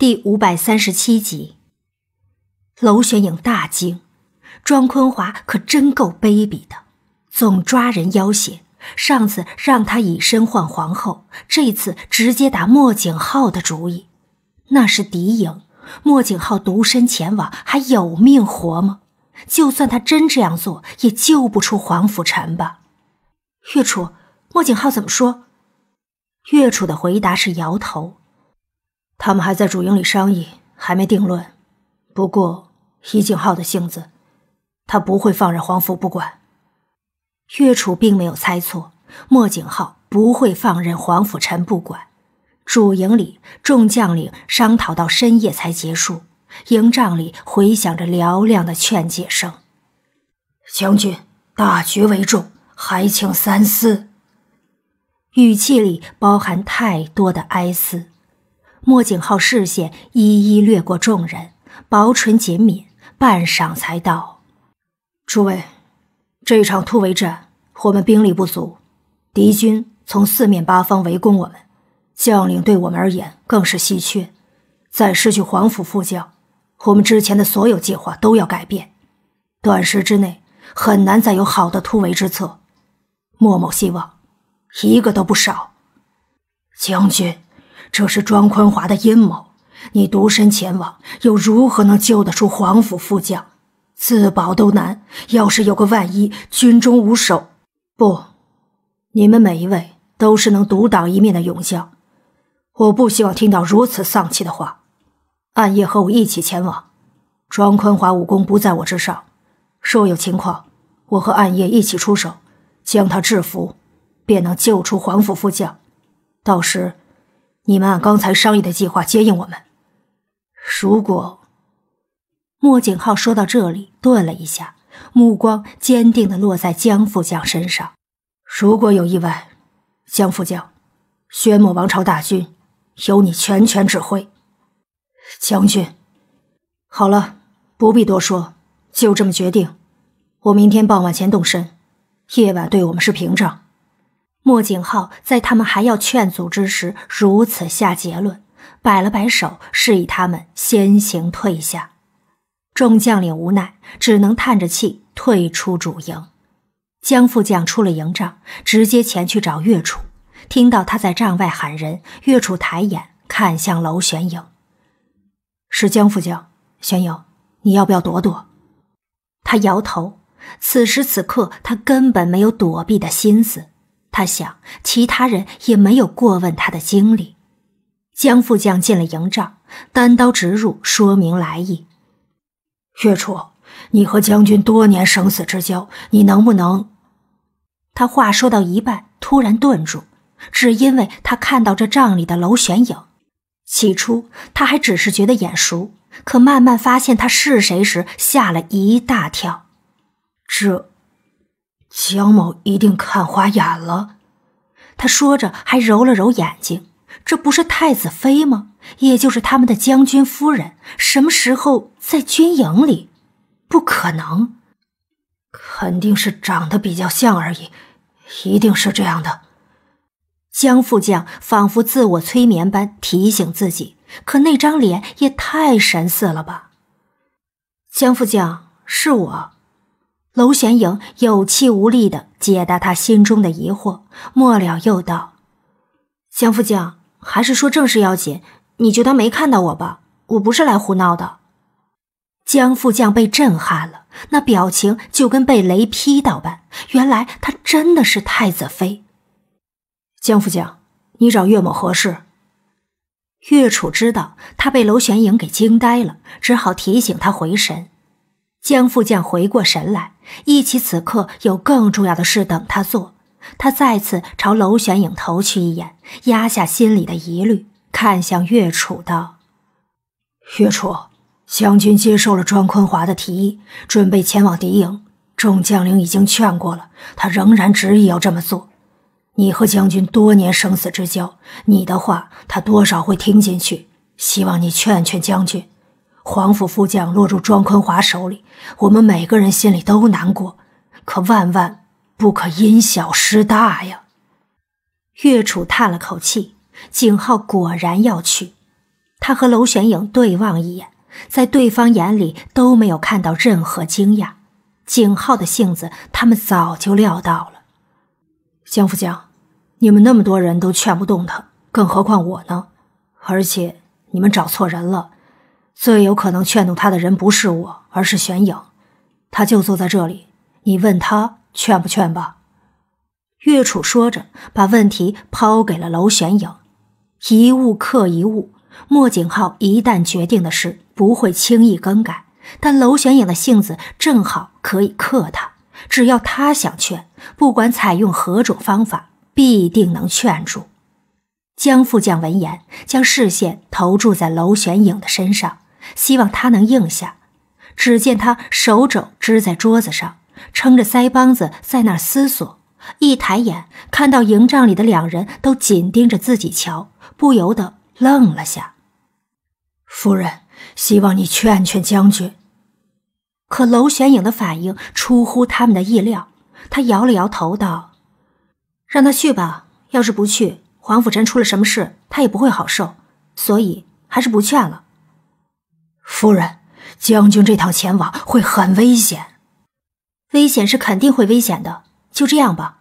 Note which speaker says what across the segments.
Speaker 1: 第五百三十七集，娄玄影大惊，庄坤华可真够卑鄙的，总抓人要挟。上次让他以身换皇后，这次直接打莫景浩的主意，那是敌营，莫景浩独身前往还有命活吗？就算他真这样做，也救不出黄甫臣吧？月楚，莫景浩怎么说？月楚的回答是摇头。他们还在主营里商议，还没定论。不过，伊景浩的性子，他不会放任皇甫不管。岳楚并没有猜错，莫景浩不会放任皇甫臣不管。主营里，众将领商讨到深夜才结束，营帐里回响着嘹亮的劝解声：“将军，大局为重，还请三思。”语气里包含太多的哀思。莫景浩视线一一掠过众人，薄唇紧抿，半晌才道：“诸位，这场突围战，我们兵力不足，敌军从四面八方围攻我们，将领对我们而言更是稀缺。在失去皇甫副将，我们之前的所有计划都要改变，短时之内很难再有好的突围之策。莫某希望，一个都不少，将军。”这是庄坤华的阴谋，你独身前往，又如何能救得出皇府副将？自保都难，要是有个万一，军中无首。不，你们每一位都是能独当一面的勇将，我不希望听到如此丧气的话。暗夜和我一起前往，庄坤华武功不在我之上，若有情况，我和暗夜一起出手，将他制服，便能救出皇府副将。到时。你们按刚才商议的计划接应我们。如果……莫景浩说到这里顿了一下，目光坚定的落在江副将身上。如果有意外，江副将，宣墨王朝大军由你全权指挥。将军，好了，不必多说，就这么决定。我明天傍晚前动身，夜晚对我们是屏障。莫景浩在他们还要劝阻之时，如此下结论，摆了摆手，示意他们先行退下。众将领无奈，只能叹着气退出主营。江副将出了营帐，直接前去找岳楚。听到他在帐外喊人，岳楚抬眼看向楼玄影：“是江副将，玄影，你要不要躲躲？”他摇头。此时此刻，他根本没有躲避的心思。他想，其他人也没有过问他的经历。江副将进了营帐，单刀直入，说明来意：“月初，你和将军多年生死之交，你能不能？”他话说到一半，突然顿住，只因为他看到这帐里的楼玄影。起初他还只是觉得眼熟，可慢慢发现他是谁时，吓了一大跳。这。江某一定看花眼了，他说着还揉了揉眼睛。这不是太子妃吗？也就是他们的将军夫人，什么时候在军营里？不可能，肯定是长得比较像而已，一定是这样的。江副将仿佛自我催眠般提醒自己，可那张脸也太神似了吧！江副将，是我。娄玄影有气无力的解答他心中的疑惑，末了又道：“江副将，还是说正事要紧，你就当没看到我吧，我不是来胡闹的。”江副将被震撼了，那表情就跟被雷劈到般。原来他真的是太子妃。江副将，你找岳某何事？岳楚知道他被娄玄影给惊呆了，只好提醒他回神。江副将回过神来，忆起此刻有更重要的事等他做，他再次朝娄玄影投去一眼，压下心里的疑虑，看向岳楚道：“岳楚，将军接受了庄坤华的提议，准备前往敌营。众将领已经劝过了，他仍然执意要这么做。你和将军多年生死之交，你的话他多少会听进去。希望你劝劝将军。”黄府副将落入庄坤华手里，我们每个人心里都难过，可万万不可因小失大呀！岳楚叹了口气，景浩果然要去。他和娄玄影对望一眼，在对方眼里都没有看到任何惊讶。景浩的性子，他们早就料到了。江副将，你们那么多人都劝不动他，更何况我呢？而且你们找错人了。最有可能劝动他的人不是我，而是玄影。他就坐在这里，你问他劝不劝吧。岳楚说着，把问题抛给了娄玄影。一物克一物，莫景浩一旦决定的事不会轻易更改，但娄玄影的性子正好可以克他。只要他想劝，不管采用何种方法，必定能劝住。江副将闻言，将视线投注在娄玄影的身上。希望他能应下。只见他手肘支在桌子上，撑着腮帮子在那儿思索。一抬眼，看到营帐里的两人都紧盯着自己瞧，不由得愣了下。夫人，希望你劝劝将军。可娄玄影的反应出乎他们的意料，他摇了摇头道：“让他去吧。要是不去，黄甫臣出了什么事，他也不会好受。所以，还是不劝了。”夫人，将军这趟前往会很危险，危险是肯定会危险的。就这样吧。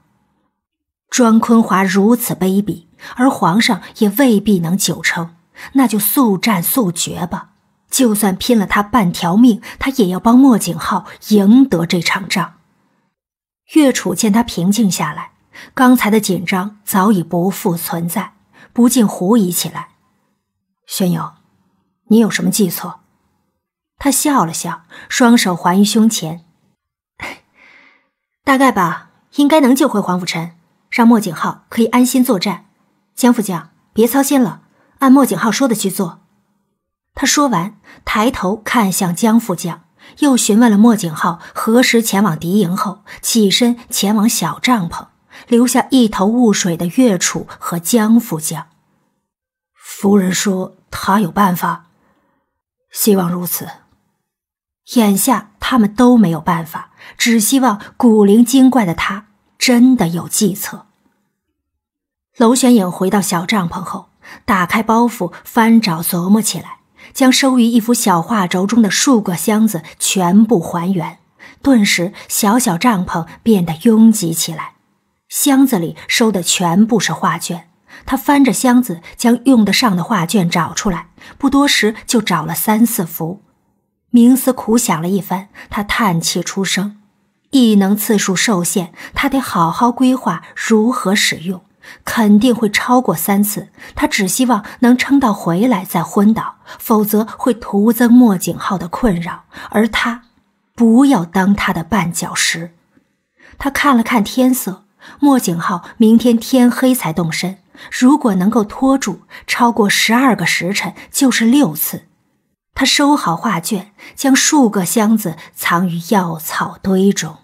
Speaker 1: 庄坤华如此卑鄙，而皇上也未必能久撑，那就速战速决吧。就算拼了他半条命，他也要帮莫景浩赢得这场仗。岳楚见他平静下来，刚才的紧张早已不复存在，不禁狐疑起来。宣瑶，你有什么计策？他笑了笑，双手环于胸前，大概吧，应该能救回黄甫臣，让莫景浩可以安心作战。江副将，别操心了，按莫景浩说的去做。他说完，抬头看向江副将，又询问了莫景浩何时前往敌营后，起身前往小帐篷，留下一头雾水的岳楚和江副将。夫人说她有办法，希望如此。眼下他们都没有办法，只希望古灵精怪的他真的有计策。娄玄影回到小帐篷后，打开包袱，翻找琢磨起来，将收于一幅小画轴中的数个箱子全部还原。顿时，小小帐篷变得拥挤起来。箱子里收的全部是画卷，他翻着箱子，将用得上的画卷找出来，不多时就找了三四幅。冥思苦想了一番，他叹气出声：“异能次数受限，他得好好规划如何使用。肯定会超过三次。他只希望能撑到回来再昏倒，否则会徒增莫景浩的困扰，而他不要当他的绊脚石。”他看了看天色，莫景浩明天天黑才动身。如果能够拖住超过十二个时辰，就是六次。他收好画卷，将数个箱子藏于药草堆中。